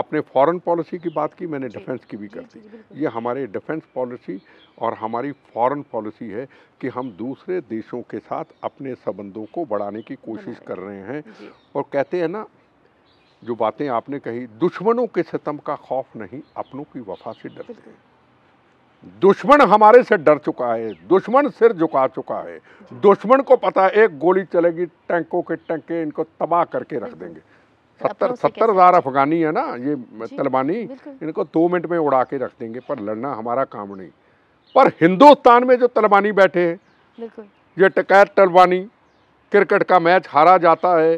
आपने फॉरेन पॉलिसी की बात की मैंने डिफेंस की भी कर दी ये हमारे डिफेंस पॉलिसी और हमारी फॉरेन पॉलिसी है कि हम दूसरे देशों के साथ अपने संबंधों को बढ़ाने की कोशिश कर रहे हैं और कहते हैं ना जो बातें आपने कही दुश्मनों के सितम का खौफ नहीं अपनों की वफा से डरते हैं दुश्मन हमारे से डर चुका है दुश्मन सिर झुका चुका है दुश्मन को पता है एक गोली चलेगी टैंकों के टैंके इनको तबाह करके रख देंगे सत्तर सत्तर हज़ार अफगानी है ना ये तलबानी इनको दो मिनट में उड़ा के रख देंगे पर लड़ना हमारा काम नहीं पर हिंदुस्तान में जो तलबानी बैठे हैं ये टकैत तलबानी क्रिकेट का मैच हारा जाता है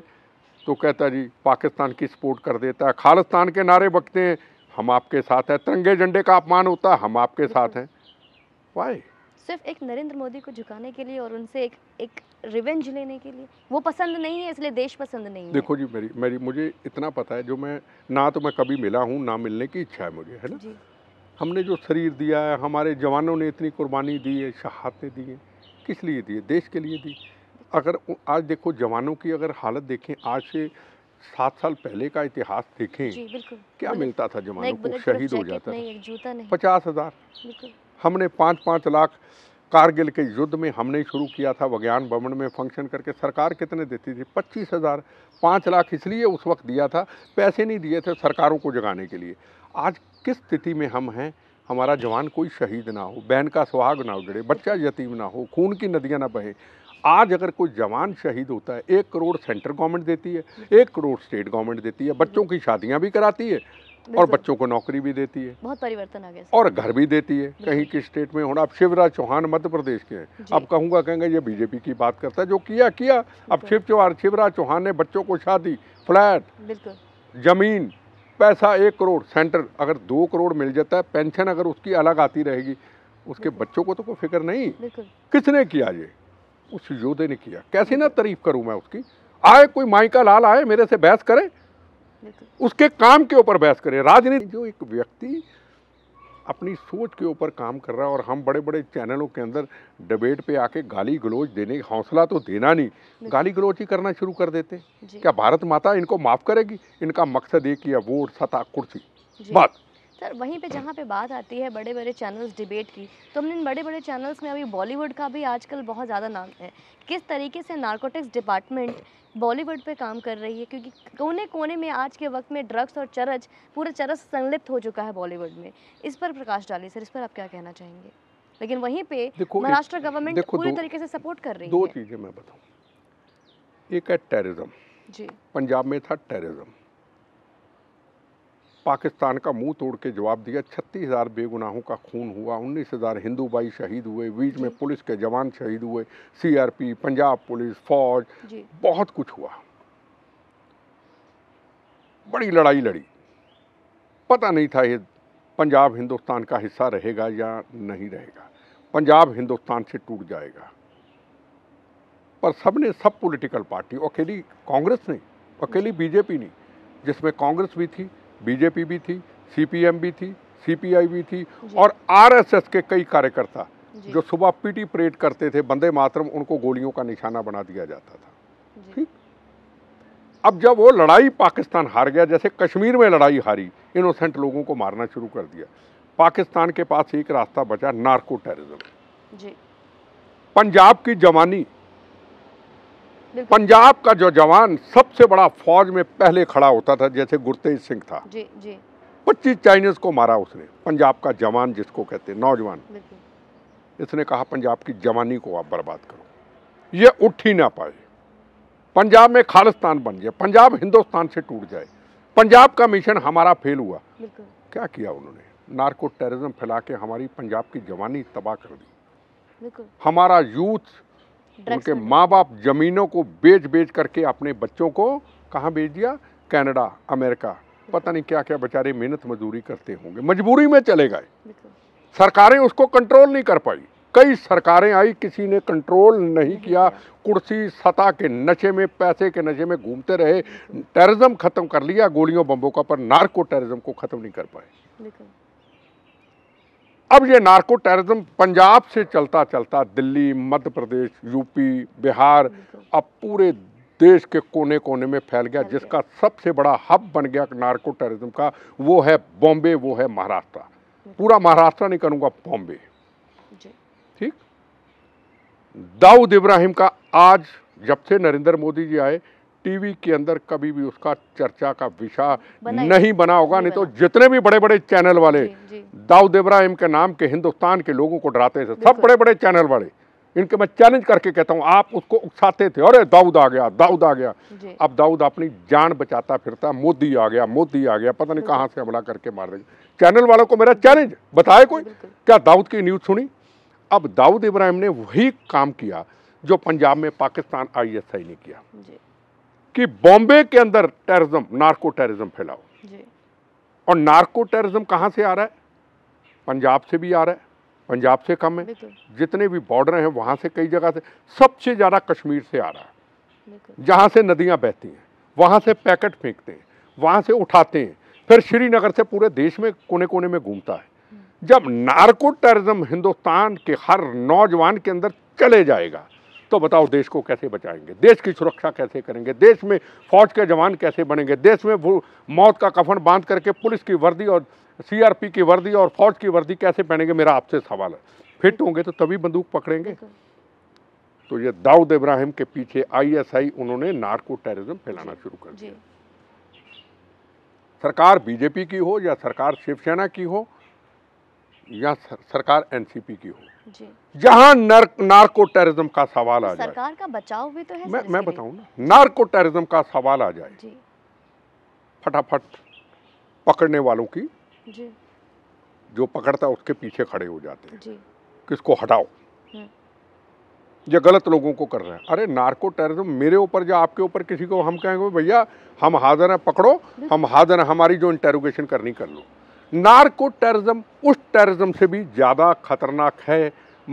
तो कहता जी पाकिस्तान की सपोर्ट कर देता है खालिस्तान के नारे बकते हैं हम आपके साथ हैं तिरंगे झंडे का अपमान होता है हम आपके साथ हैं वाई सिर्फ एक नरेंद्र मोदी को झुकाने के लिए और उनसे एक एक रिवेंज लेने के लिए वो पसंद नहीं है इसलिए देश पसंद नहीं देखो है देखो जी मेरी मेरी मुझे इतना पता है जो मैं ना तो मैं कभी मिला हूँ ना मिलने की इच्छा है मुझे है ना हमने जो शरीर दिया है हमारे जवानों ने इतनी कुर्बानी दी है शहादतें दी हैं किस लिए दिए देश के लिए दी अगर आज देखो जवानों की अगर हालत देखें आज से सात साल पहले का इतिहास देखें क्या मिलता था जवानों को शहीद हो जाता था पचास हजार हमने पाँच पाँच लाख कारगिल के युद्ध में हमने शुरू किया था वज्ञान भवन में फंक्शन करके सरकार कितने देती थी पच्चीस हज़ार पाँच लाख इसलिए उस वक्त दिया था पैसे नहीं दिए थे सरकारों को जगाने के लिए आज किस स्थिति में हम हैं हमारा जवान कोई शहीद ना हो बहन का सुहाग ना उजड़े बच्चा यतीम ना हो खून की नदियाँ ना बहे आज अगर कोई जवान शहीद होता है एक करोड़ सेंट्रल गवर्नमेंट देती है एक करोड़ स्टेट गवर्नमेंट देती है बच्चों की शादियाँ भी कराती है और बच्चों को नौकरी भी देती है बहुत परिवर्तन आ गया और घर भी देती है कहीं के स्टेट में होना अब शिवराज चौहान मध्य प्रदेश के हैं अब कहूंगा कहेंगे ये बीजेपी की बात करता है जो किया किया अब शिव चौहान शिवराज चौहान ने बच्चों को शादी फ्लैट जमीन पैसा एक करोड़ सेंटर अगर दो करोड़ मिल जाता है पेंशन अगर उसकी अलग आती रहेगी उसके बच्चों को तो कोई फिक्र नहीं किसने किया ये उस योद्धे ने किया कैसे ना तारीफ करूं मैं उसकी आए कोई माई का लाल आए मेरे से बहस करे उसके काम के ऊपर बहस करें राजनीति जो एक व्यक्ति अपनी सोच के ऊपर काम कर रहा है और हम बड़े बड़े चैनलों के अंदर डिबेट पे आके गाली गलोच देने हौसला तो देना नहीं गाली गलोच ही करना शुरू कर देते क्या भारत माता इनको माफ़ करेगी इनका मकसद एक ही है वोट सता कुर्सी बात सर वहीं पे जहाँ पे बात आती है बड़े बड़े चैनल्स डिबेट की तो हमने इन बड़े बड़े चैनल्स में अभी बॉलीवुड का भी आजकल बहुत ज़्यादा नाम है किस तरीके से नारकोटिक्स डिपार्टमेंट बॉलीवुड पे काम कर रही है क्योंकि कोने कोने में आज के वक्त में ड्रग्स और चरच पूरे चरस संलिप्त हो चुका है बॉलीवुड में इस पर प्रकाश डालिए सर इस पर आप क्या कहना चाहेंगे लेकिन वहीं पे महाराष्ट्र गवर्नमेंट पूरी तरीके से सपोर्ट कर रही है दो चीज़ें मैं बताऊँ एक है टेररिज्म जी पंजाब में था टेररिज्म पाकिस्तान का मुंह तोड़ के जवाब दिया छत्तीस हज़ार बेगुनाहों का खून हुआ उन्नीस हज़ार हिंदू भाई शहीद हुए बीच में पुलिस के जवान शहीद हुए सीआरपी पंजाब पुलिस फौज बहुत कुछ हुआ बड़ी लड़ाई लड़ी पता नहीं था ये पंजाब हिंदुस्तान का हिस्सा रहेगा या नहीं रहेगा पंजाब हिंदुस्तान से टूट जाएगा पर सब ने सब पॉलिटिकल पार्टी अकेली कांग्रेस नहीं अकेली बीजेपी नहीं जिसमें कांग्रेस भी थी बीजेपी भी थी सीपीएम भी थी सीपीआई भी थी और आरएसएस के कई कार्यकर्ता जो सुबह पीटी परेड करते थे बंदे मातरम उनको गोलियों का निशाना बना दिया जाता था ठीक अब जब वो लड़ाई पाकिस्तान हार गया जैसे कश्मीर में लड़ाई हारी इनोसेंट लोगों को मारना शुरू कर दिया पाकिस्तान के पास एक रास्ता बचा नार्को टेररिज्म पंजाब की जवानी पंजाब का जो जवान सबसे बड़ा फौज में पहले खड़ा होता था जैसे गुरतेज सिंह था पच्चीस चाइनीज को मारा उसने पंजाब का जवान जिसको कहते नौजवान इसने कहा पंजाब की जवानी को आप बर्बाद करो ये उठ ही ना पाए पंजाब में खालिस्तान बन जाए पंजाब हिंदुस्तान से टूट जाए पंजाब का मिशन हमारा फेल हुआ क्या किया उन्होंने नार्को टेररिज्म फैला के हमारी पंजाब की जवानी तबाह कर दी हमारा यूथ उनके माँ बाप जमीनों को बेच बेच करके अपने बच्चों को कहाँ भेज दिया कनाडा अमेरिका पता नहीं क्या क्या बेचारे मेहनत मजदूरी करते होंगे मजबूरी में चले गए सरकारें उसको कंट्रोल नहीं कर पाई कई सरकारें आई किसी ने कंट्रोल नहीं नहीं किया कुर्सी सता के नशे में पैसे के नशे में घूमते रहे टेररिज्म खत्म कर लिया गोलियों बम्बों का पर नार्को टेररिज्म को खत्म नहीं कर पाए अब ये नार्को टेररिज्म पंजाब से चलता चलता दिल्ली मध्य प्रदेश यूपी बिहार अब पूरे देश के कोने कोने में फैल गया जिसका सबसे बड़ा हब बन गया नार्को टेररिज्म का वो है बॉम्बे वो है महाराष्ट्र पूरा महाराष्ट्र नहीं करूँगा बॉम्बे ठीक दाऊद इब्राहिम का आज जब से नरेंद्र मोदी जी आए टीवी के अंदर कभी भी उसका चर्चा का विषय नहीं बना होगा नहीं, नहीं तो जितने भी बड़े बड़े चैनल वाले दाऊद इब्राहिम के नाम के हिंदुस्तान के लोगों को डराते थे सब बड़े बड़े चैनल वाले इनके मैं चैलेंज करके कहता हूँ आप उसको उकसाते थे अरे दाऊद आ गया दाऊद आ गया अब दाऊद अपनी जान बचाता फिरता मोदी आ गया मोदी आ गया पता नहीं कहाँ से हमला करके मार रहे चैनल वालों को मेरा चैलेंज बताए कोई क्या दाऊद की न्यूज़ सुनी अब दाऊद इब्राहिम ने वही काम किया जो पंजाब में पाकिस्तान आई ने किया कि बॉम्बे के अंदर टेररिज्म नार्को टेररिज्म फैलाओ और नार्को टेररिज्म कहाँ से आ रहा है पंजाब से भी आ रहा है पंजाब से कम है जितने भी बॉर्डर हैं वहाँ से कई जगह से सबसे ज़्यादा कश्मीर से आ रहा है जहाँ से नदियाँ बहती हैं वहाँ से पैकेट फेंकते हैं वहाँ से उठाते हैं फिर श्रीनगर से पूरे देश में कोने कोने में घूमता है हम्म। जब नार्को टेररिज्म हिंदुस्तान के हर नौजवान के अंदर चले जाएगा तो बताओ देश को कैसे बचाएंगे देश की सुरक्षा कैसे करेंगे देश में फौज के जवान कैसे बनेंगे देश में मौत का कफन बांध करके पुलिस की वर्दी और सीआरपी की वर्दी और फौज की वर्दी कैसे पहनेंगे मेरा आपसे सवाल है फिट होंगे तो तभी बंदूक पकड़ेंगे तो ये दाऊद इब्राहिम के पीछे आईएसआई उन्होंने नार्को टेररिज्म फैलाना शुरू कर दिया सरकार बीजेपी की हो या सरकार शिवसेना की हो या सरकार एनसीपी की हो जहाँ नार्को टेररिज्म का सवाल आ जाए सरकार का बचाव भी तो है मैं मैं बताऊँ ना नार्को टेररिज्म का सवाल आ जाए फटाफट पकड़ने वालों की जी। जो पकड़ता है उसके पीछे खड़े हो जाते हैं किसको हटाओ हम्म। ये गलत लोगों को कर रहे हैं अरे नार्को टेररिज्म मेरे ऊपर या आपके ऊपर किसी को हम कहेंगे भैया हम हाजिर हैं पकड़ो हम हाजिर हैं हमारी जो इंटेरोगेशन करनी कर लो नार्को टेररिज्म उस टेररिज्म से भी ज़्यादा खतरनाक है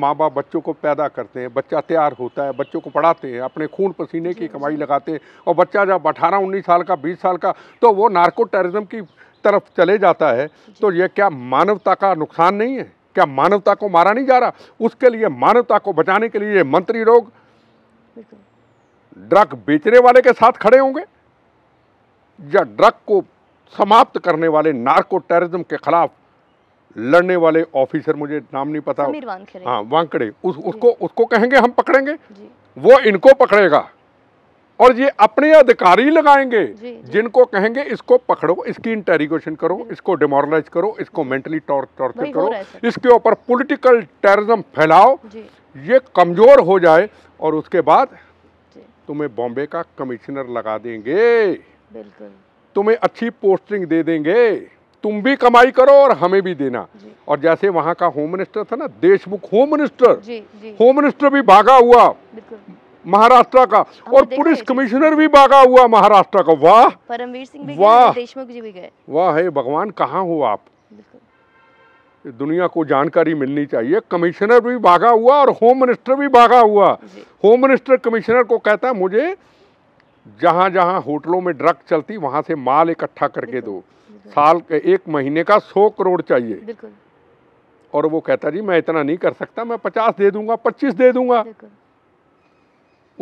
माँ बाप बच्चों को पैदा करते हैं बच्चा तैयार होता है बच्चों को पढ़ाते हैं अपने खून पसीने की कमाई लगाते हैं और बच्चा जब अठारह उन्नीस साल का बीस साल का तो वो नार्को टेररिज्म की तरफ चले जाता है तो ये क्या मानवता का नुकसान नहीं है क्या मानवता को मारा नहीं जा रहा उसके लिए मानवता को बचाने के लिए मंत्री लोग ड्रग बेचने वाले के साथ खड़े होंगे या ड्रग को समाप्त करने वाले नार्को टेररिज्म के खिलाफ लड़ने वाले ऑफिसर मुझे नाम नहीं पता हाँ वांकड़े उस उसको उसको कहेंगे हम पकड़ेंगे वो इनको पकड़ेगा और ये अपने अधिकारी लगाएंगे जी, जी। जिनको कहेंगे इसको पकड़ो इसकी इंटेरिगेशन करो इसको डिमोरलाइज करो इसको मेंटली टॉर्चर करो इसके ऊपर पॉलिटिकल टेररिज्म फैलाओ ये कमज़ोर हो जाए और उसके बाद तुम्हें बॉम्बे का कमिश्नर लगा देंगे बिल्कुल तुम्हें अच्छी पोस्टिंग दे देंगे तुम भी कमाई करो और हमें भी देना और जैसे वहाँ का होम मिनिस्टर था ना Deshmukh home minister home minister भी भागा हुआ महाराष्ट्र का और पुलिस कमिश्नर भी भागा हुआ महाराष्ट्र का वाह परमवीर सिंह वाह देशमुख जी भी गए वाह है भगवान कहाँ हो आप दुनिया को जानकारी मिलनी चाहिए कमिश्नर भी भागा हुआ और होम मिनिस्टर भी भागा हुआ होम मिनिस्टर कमिश्नर को कहता है मुझे जहाँ जहाँ होटलों में ड्रग चलती वहाँ से माल इकट्ठा करके दो साल एक महीने का सौ करोड़ चाहिए और वो कहता जी मैं इतना नहीं कर सकता मैं पचास दे दूंगा पच्चीस दे दूंगा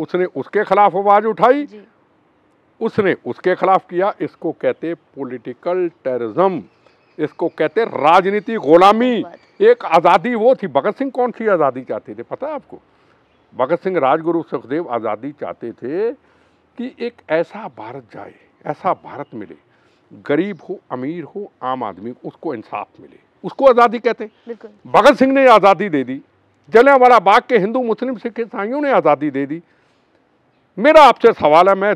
उसने उसके खिलाफ आवाज उठाई उसने उसके खिलाफ किया इसको कहते पॉलिटिकल टेररिज्म इसको कहते राजनीति गुलामी एक आज़ादी वो थी भगत सिंह कौन सी आज़ादी चाहते थे पता है आपको भगत सिंह राजगुरु सुखदेव आज़ादी चाहते थे कि एक ऐसा भारत जाए ऐसा भारत मिले गरीब हो अमीर हो आम आदमी उसको इंसाफ मिले उसको आज़ादी कहते हैं भगत सिंह ने आज़ादी दे दी जलियावाला बाग के हिंदू मुस्लिम सिख ईसाइयों ने आज़ादी दे दी मेरा आपसे सवाल है मैं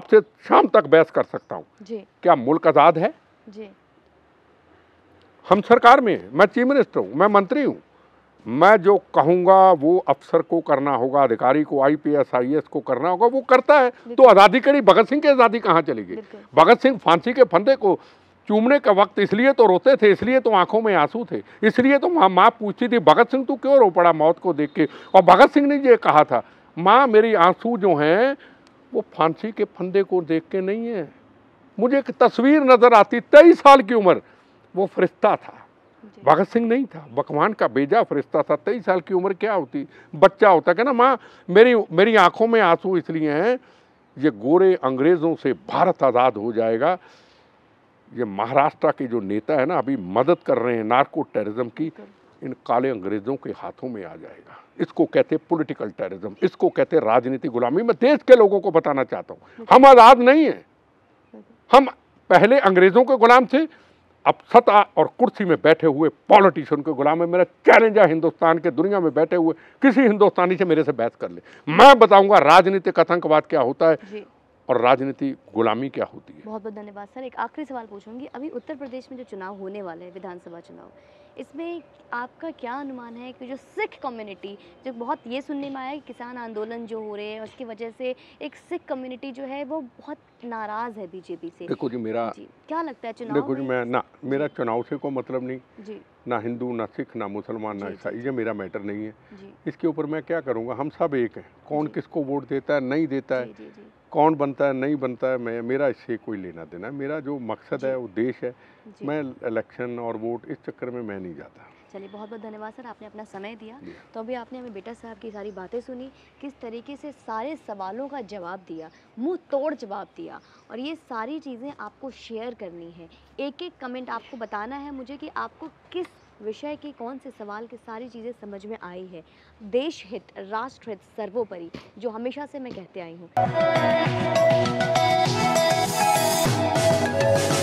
आपसे शाम तक बहस कर सकता हूँ क्या मुल्क आज़ाद है जी। हम सरकार में मैं चीफ मिनिस्टर हूँ मैं मंत्री हूँ मैं जो कहूँगा वो अफसर को करना होगा अधिकारी को I P S I S को करना होगा वो करता है तो आज़ादी करी भगत सिंह की आज़ादी कहाँ चली गई भगत सिंह फांसी के फंदे को चूमने का वक्त इसलिए तो रोते थे इसलिए तो आंखों में आंसू थे इसलिए तो माँ माँ पूछती थी भगत सिंह तू क्यों रो पड़ा मौत को देख के और भगत सिंह ने ये कहा था माँ मेरी आंसू जो हैं वो फांसी के फंदे को देख के नहीं है मुझे एक तस्वीर नज़र आती तेईस साल की उम्र वो फरिश्ता था भगत सिंह नहीं था भगवान का बेजा फरिश्ता था तेईस साल की उम्र क्या होती बच्चा होता क्या ना माँ मेरी मेरी आंखों में आंसू इसलिए हैं ये गोरे अंग्रेज़ों से भारत आज़ाद हो जाएगा ये महाराष्ट्र के जो नेता है ना अभी मदद कर रहे हैं नार्को टेररिज्म की इन काले अंग्रेज़ों के हाथों में आ जाएगा इसको कहते पॉलिटिकल टेररिज्म इसको कहते राजनीतिक गुलामी मैं देश के लोगों को बताना चाहता हूँ हम आज़ाद नहीं हैं हम पहले अंग्रेज़ों के गुलाम थे अब सता और कुर्सी में बैठे हुए पॉलिटिशियन के गुलाम है मेरा चैलेंज है हिंदुस्तान के दुनिया में बैठे हुए किसी हिंदुस्तानी से मेरे से बहस कर ले मैं बताऊंगा राजनीतिक आतंकवाद क्या होता है और राजनीति गुलामी क्या होती है बहुत बहुत धन्यवाद सर एक आखिरी सवाल पूछूंगी अभी उत्तर प्रदेश में जो चुनाव होने वाले हैं विधानसभा चुनाव इसमें आपका क्या अनुमान है कि जो सिख कम्युनिटी जो बहुत ये सुनने में आया कि किसान आंदोलन जो हो रहे हैं उसकी वजह से एक सिख कम्युनिटी जो है वो बहुत नाराज़ है बीजेपी से देखो जी मेरा जी, क्या लगता है चुनाव देखो जी मैं ना मेरा चुनाव से कोई मतलब नहीं जी ना हिंदू ना सिख ना मुसलमान ना ईसाई ये मेरा मैटर नहीं है इसके ऊपर मैं क्या करूँगा हम सब एक हैं कौन किसको वोट देता है नहीं देता है कौन बनता है नहीं बनता है मैं मेरा इससे कोई लेना देना मेरा जो मकसद है उद्देश्य है मैं इलेक्शन और वोट इस चक्कर में मैं नहीं जाता चलिए बहुत बहुत धन्यवाद सर आपने अपना समय दिया तो अभी आपने हमें बेटा साहब की सारी बातें सुनी किस तरीके से सारे सवालों का जवाब दिया मुंह तोड़ जवाब दिया और ये सारी चीज़ें आपको शेयर करनी है एक एक कमेंट आपको बताना है मुझे कि आपको किस विषय के कौन से सवाल की सारी चीज़ें समझ में आई है देश हित राष्ट्र हित सर्वोपरि जो हमेशा से मैं कहते आई हूँ